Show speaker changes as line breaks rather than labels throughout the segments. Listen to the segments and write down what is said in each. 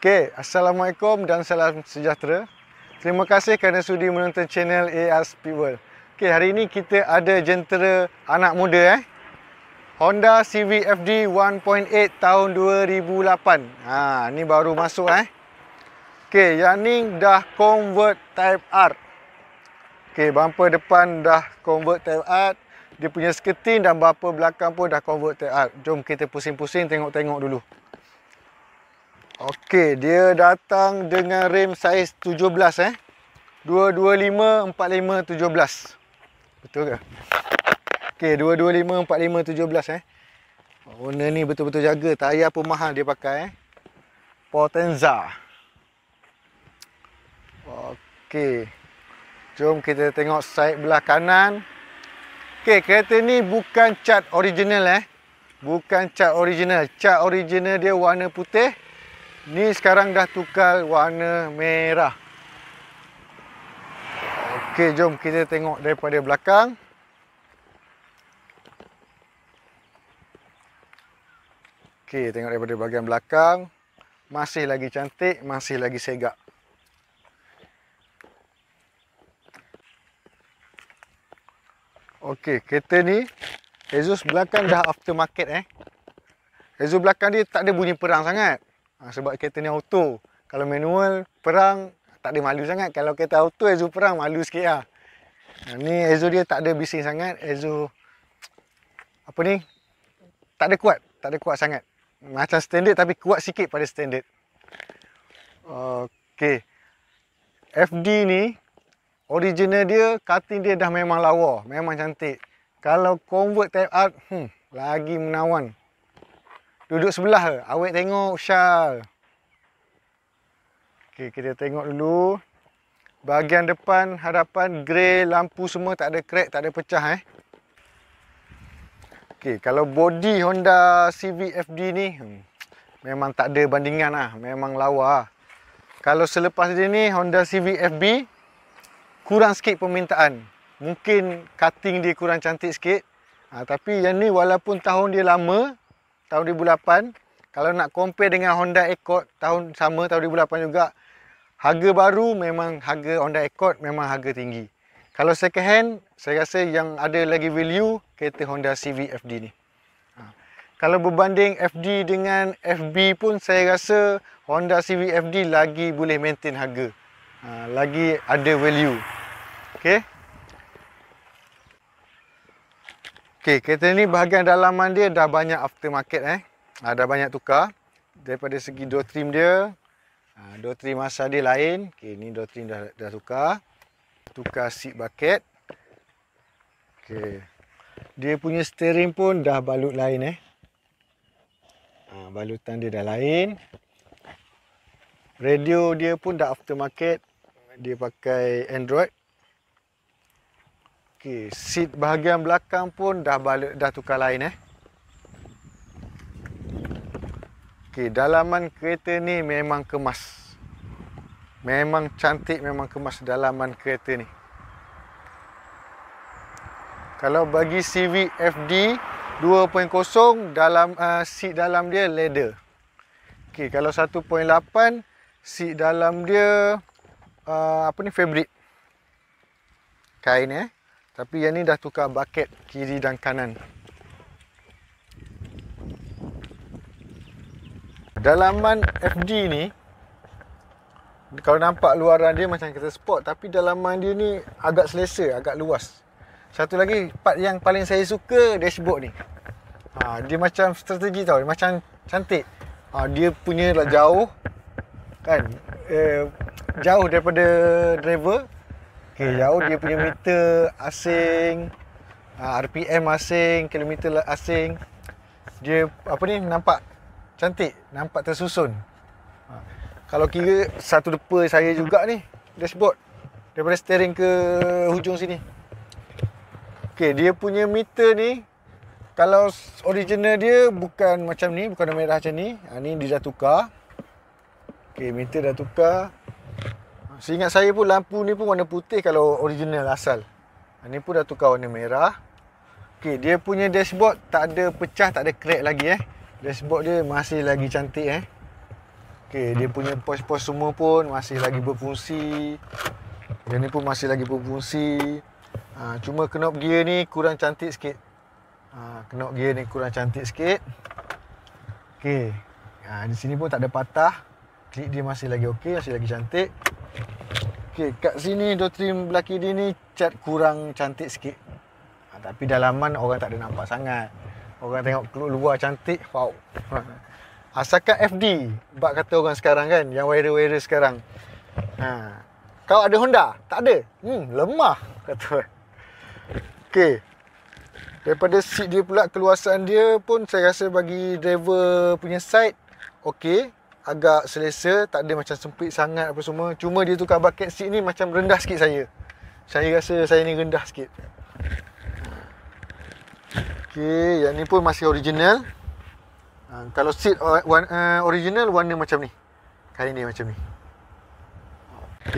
Okay, Assalamualaikum dan salam sejahtera. Terima kasih kerana sudi menonton channel AS People. Okay, hari ini kita ada jentera anak muda eh. Honda Civic FD 1.8 tahun 2008. Ha, ini baru masuk eh. Okay, yang ni dah convert Type R. Okay, bumper depan dah convert Type R. Dia punya skirting dan bumper belakang pun dah convert Type R. Jom kita pusing-pusing tengok-tengok dulu. Okey, dia datang dengan rim saiz 17 eh. 225 45 17. Betul ke? Okey, 225 45 17 eh. Owner ni betul-betul jaga, tayar pun mahal dia pakai eh. Potenza. Okey. Jom kita tengok side belah kanan. Okey, kereta ni bukan cat original eh. Bukan cat original. Cat original dia warna putih. Ni sekarang dah tukar warna merah. Okey, jom kita tengok daripada belakang. Okey, tengok daripada bahagian belakang. Masih lagi cantik, masih lagi segak. Okey, kereta ni Exhaust belakang dah aftermarket eh. Exhaust belakang dia tak ada bunyi perang sangat ha, sebab kereta ni auto kalau manual perang tak ada malu sangat kalau kereta auto Ezo perang malu sikit lah ha, ni Ezo dia tak ada bising sangat Ezo apa ni tak ada kuat tak ada kuat sangat macam standard tapi kuat sikit pada standard ok FD ni original dia cutting dia dah memang lawa memang cantik kalau convert type art hmm, lagi menawan Duduk sebelah ke? Awek tengok Syar. Okay, kita tengok dulu. Bahagian depan hadapan grey lampu semua tak ada crack, tak ada pecah eh. Okey, kalau body Honda Civic FD ni hmm, memang tak ada bandingan lah. Memang lawa. Kalau selepas dia ni Honda Civic FB kurang sikit permintaan. Mungkin cutting dia kurang cantik sikit. Ha, tapi yang ni walaupun tahun dia lama tahun 2008 kalau nak compare dengan Honda Accord tahun sama tahun 2008 juga harga baru memang harga Honda Accord memang harga tinggi kalau second hand saya rasa yang ada lagi value kereta Honda Civic FD ni ha. kalau berbanding FD dengan FB pun saya rasa Honda Civic FD lagi boleh maintain harga ha, lagi ada value okay? Okey, kereta ni bahagian dalaman dia dah banyak aftermarket eh. Ha, dah banyak tukar daripada segi door trim dia. Ha, door trim masa dia lain. Okey, ni door trim dah dah tukar. Tukar seat bucket. Okey. Dia punya steering pun dah balut lain eh. Ha, balutan dia dah lain. Radio dia pun dah aftermarket. Dia pakai Android. Okey, seat bahagian belakang pun dah balik dah tukar lain eh. Okey, dalaman kereta ni memang kemas. Memang cantik, memang kemas dalaman kereta ni. Kalau bagi CV FD 2.0 dalam uh, seat dalam dia leather. Okey, kalau 1.8 seat dalam dia uh, apa ni fabric. Kain eh. Tapi yang ni dah tukar bucket kiri dan kanan. Dalaman FD ni kalau nampak luaran dia macam kita sport tapi dalaman dia ni agak selesa, agak luas. Satu lagi part yang paling saya suka dashboard ni. Ha, dia macam strategi tau, dia macam cantik. Ha, dia punya lah jauh kan eh, jauh daripada driver Okey, jauh dia punya meter asing, ah, RPM asing, kilometer asing. Dia apa ni nampak cantik, nampak tersusun. Ah, kalau kira satu depa saya juga ni dashboard daripada steering ke hujung sini. Okey, dia punya meter ni kalau original dia bukan macam ni, bukan merah macam ni. Ha, ni dia dah tukar. Okey, meter dah tukar. Seingat saya pun lampu ni pun warna putih kalau original asal. Ini ah, pun dah tukar warna merah. Okey, dia punya dashboard tak ada pecah, tak ada crack lagi eh. Dashboard dia masih lagi cantik eh. Okey, dia punya pos-pos semua pun masih lagi berfungsi. Yang ni pun masih lagi berfungsi. Ha, cuma knob gear ni kurang cantik sikit. Ha, ah, knob gear ni kurang cantik sikit. Okey. Ha, di sini pun tak ada patah. Klik dia masih lagi okey, masih lagi cantik. Okey, kat sini Dr. Belaki dia ni cat kurang cantik sikit. Ha, tapi dalaman orang tak ada nampak sangat. Orang tengok keluar luar cantik, wow. Ha. Asalkan FD, bab kata orang sekarang kan, yang viral-viral sekarang. Ha. Kau ada Honda? Tak ada. Hmm, lemah kata. Okey. Daripada seat dia pula keluasan dia pun saya rasa bagi driver punya side okey agak selesa tak ada macam sempit sangat apa semua cuma dia tukar bucket seat ni macam rendah sikit saya saya rasa saya ni rendah sikit ok yang ni pun masih original ha, kalau seat or, war, uh, eh, original warna macam ni kain ni macam ni ok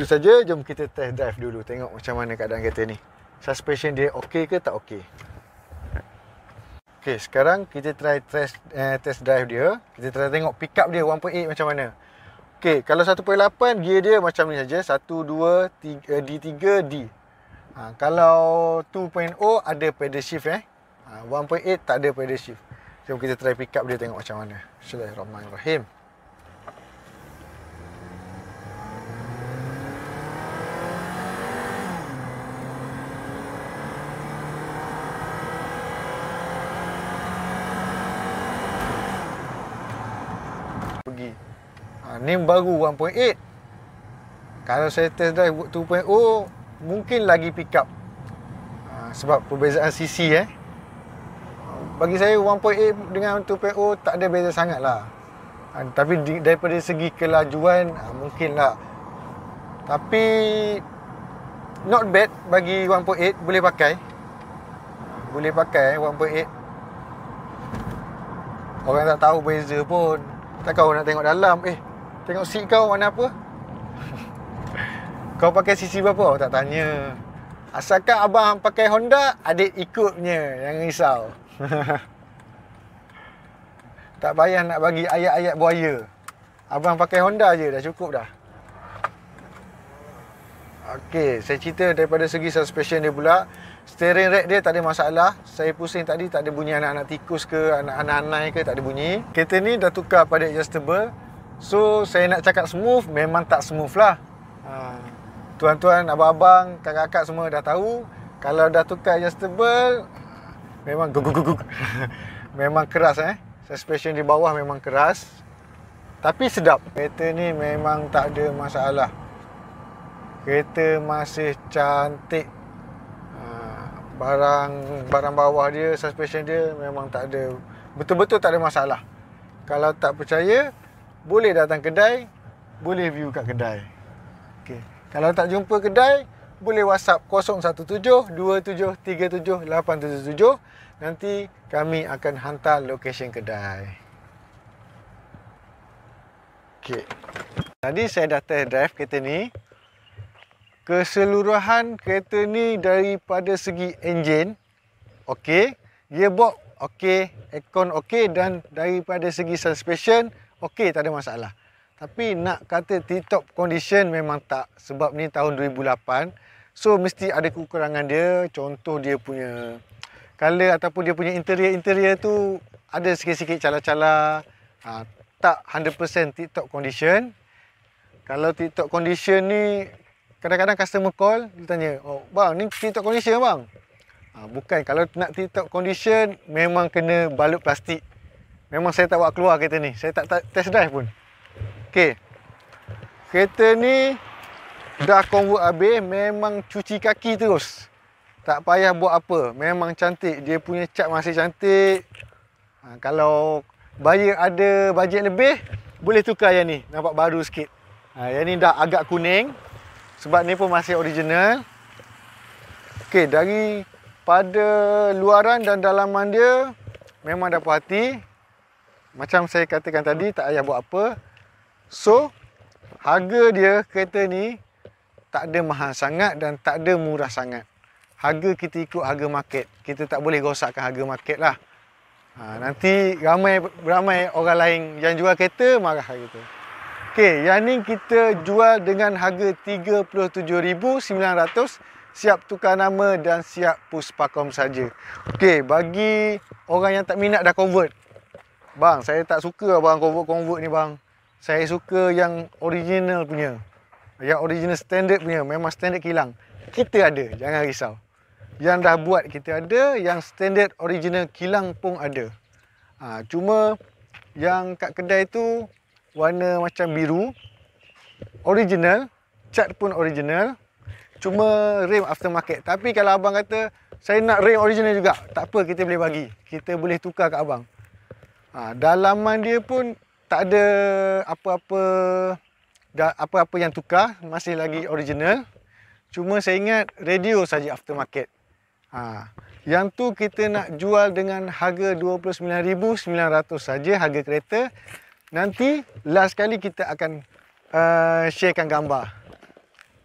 tu saja jom kita test drive dulu tengok macam mana keadaan kereta ni suspension dia ok ke tak ok Okey, sekarang kita try test uh, test drive dia. Kita try tengok pickup dia 1.8 macam mana. Okey, kalau 1.8 gear dia macam ni saja 1 2 3 uh, D3 D. Ha, kalau 2.0 ada pedal shift eh. Ha, 1.8 tak ada pedal shift. Jom kita try pickup dia tengok macam mana. Bismillahirrahmanirrahim. rugi. Ha, NIM baru 1.8. Kalau saya test drive 2.0, mungkin lagi pick up. Ha, sebab perbezaan CC eh. Bagi saya 1.8 dengan 2.0 tak ada beza sangat lah. Ha, tapi di, daripada segi kelajuan, ha, mungkin lah. Tapi not bad bagi 1.8 boleh pakai boleh pakai 1.8 orang tak tahu beza pun tak kau nak tengok dalam Eh Tengok seat kau warna apa Kau pakai sisi berapa tak tanya Asalkan abang pakai Honda Adik ikutnya Yang risau Tak payah nak bagi ayat-ayat buaya Abang pakai Honda je Dah cukup dah Okey, saya cerita daripada segi suspension dia pula steering rack dia tak ada masalah saya pusing tadi tak ada bunyi anak-anak tikus ke anak-anak naik, ke tak ada bunyi kereta ni dah tukar pada adjustable so saya nak cakap smooth memang tak smooth lah ha. tuan-tuan abang-abang kakak-kakak semua dah tahu kalau dah tukar adjustable memang guguguguk memang keras eh suspension di bawah memang keras tapi sedap kereta ni memang tak ada masalah kereta masih cantik barang barang bawah dia suspension dia memang tak ada betul-betul tak ada masalah kalau tak percaya boleh datang kedai boleh view kat kedai okey kalau tak jumpa kedai boleh WhatsApp 0172737877 nanti kami akan hantar location kedai okey tadi saya dah test drive kereta ni keseluruhan kereta ni daripada segi enjin okey gearbox okey aircon okey dan daripada segi suspension okey tak ada masalah tapi nak kata tip-top condition memang tak sebab ni tahun 2008 so mesti ada kekurangan dia contoh dia punya color ataupun dia punya interior-interior tu ada sikit-sikit calar-calar ha, tak 100% tip-top condition kalau tip-top condition ni kadang-kadang customer call dia tanya oh bang ni tiktok condition bang ha, bukan kalau nak tiktok condition memang kena balut plastik memang saya tak buat keluar kereta ni saya tak, tak test drive pun ok kereta ni dah convert habis memang cuci kaki terus tak payah buat apa memang cantik dia punya cat masih cantik ha, kalau bayar ada bajet lebih boleh tukar yang ni nampak baru sikit ha, yang ni dah agak kuning sebab ni pun masih original ok dari pada luaran dan dalaman dia memang dah puas hati macam saya katakan tadi tak payah buat apa so harga dia kereta ni tak ada mahal sangat dan tak ada murah sangat harga kita ikut harga market kita tak boleh rosakkan harga market lah ha, nanti ramai ramai orang lain yang jual kereta marah kereta Okey, yang ni kita jual dengan harga RM37,900 siap tukar nama dan siap puspakom saja. Okey, bagi orang yang tak minat dah convert. Bang, saya tak suka abang convert-convert ni bang. Saya suka yang original punya. Yang original standard punya, memang standard kilang. Kita ada, jangan risau. Yang dah buat kita ada, yang standard original kilang pun ada. Ha, cuma yang kat kedai tu warna macam biru original cat pun original cuma rim aftermarket tapi kalau abang kata saya nak rim original juga tak apa kita boleh bagi kita boleh tukar kat abang ha, dalaman dia pun tak ada apa-apa apa-apa yang tukar masih lagi original cuma saya ingat radio saja aftermarket ha, yang tu kita nak jual dengan harga 29,900 saja harga kereta Nanti last kali kita akan uh, sharekan gambar.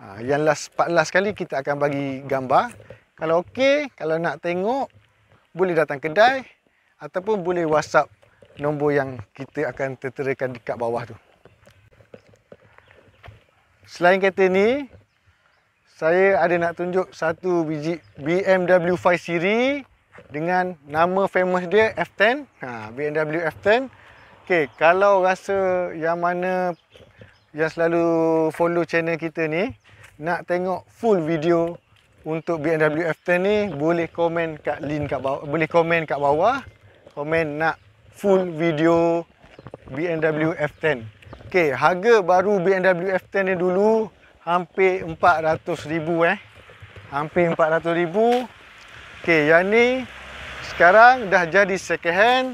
Ha, yang last part last kali kita akan bagi gambar. Kalau okey, kalau nak tengok boleh datang kedai ataupun boleh WhatsApp nombor yang kita akan terterakan dekat bawah tu. Selain kereta ni, saya ada nak tunjuk satu biji BMW 5 Series dengan nama famous dia F10. Ha, BMW F10 Okey, kalau rasa yang mana yang selalu follow channel kita ni nak tengok full video untuk BMW F10 ni boleh komen kat link kat bawah boleh komen kat bawah komen nak full video BMW F10. Okey, harga baru BMW F10 ni dulu hampir 400,000 eh. Hampir 400,000. Okey, yang ni sekarang dah jadi second hand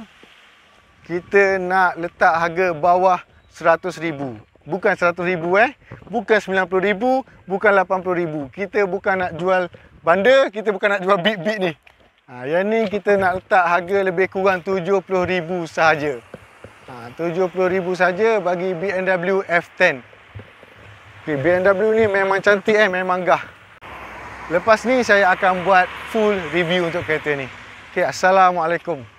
kita nak letak harga bawah 100,000. Bukan 100,000 eh. Bukan 90,000, bukan 80,000. Kita bukan nak jual banda, kita bukan nak jual bit-bit ni. Ha, yang ni kita nak letak harga lebih kurang 70,000 sahaja. Ha, 70,000 sahaja bagi BMW F10. Okay, BMW ni memang cantik eh, memang gah. Lepas ni saya akan buat full review untuk kereta ni. Okay, Assalamualaikum.